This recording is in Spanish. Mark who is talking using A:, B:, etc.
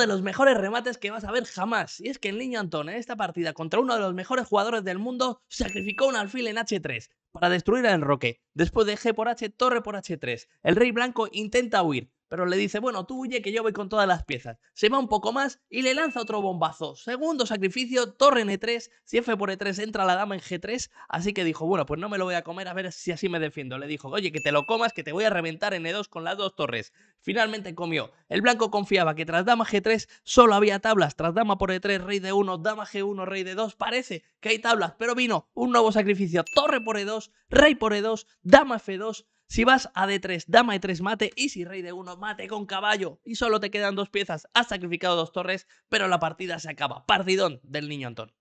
A: de los mejores remates que vas a ver jamás. Y es que el niño Anton en esta partida contra uno de los mejores jugadores del mundo sacrificó un alfil en H3 para destruir al enroque. Después de G por H, torre por H3. El rey blanco intenta huir, pero le dice, bueno, tú huye que yo voy con todas las piezas. Se va un poco más y le lanza otro bombazo. Segundo sacrificio, torre en E3, si F por E3 entra la dama en G3. Así que dijo, bueno, pues no me lo voy a comer a ver si así me defiendo. Le dijo, oye, que te lo comas, que te voy a reventar en E2 con las dos torres. Finalmente comió. El blanco confiaba que tras dama G3 solo había tablas. Tras dama por E3, rey de 1, dama G1, rey de 2. Parece que hay tablas, pero vino un nuevo sacrificio. Torre por E2, rey por E2, dama F2, si vas a D3, dama E3 mate y si rey de 1 mate con caballo y solo te quedan dos piezas, has sacrificado dos torres, pero la partida se acaba. Partidón del niño Antón.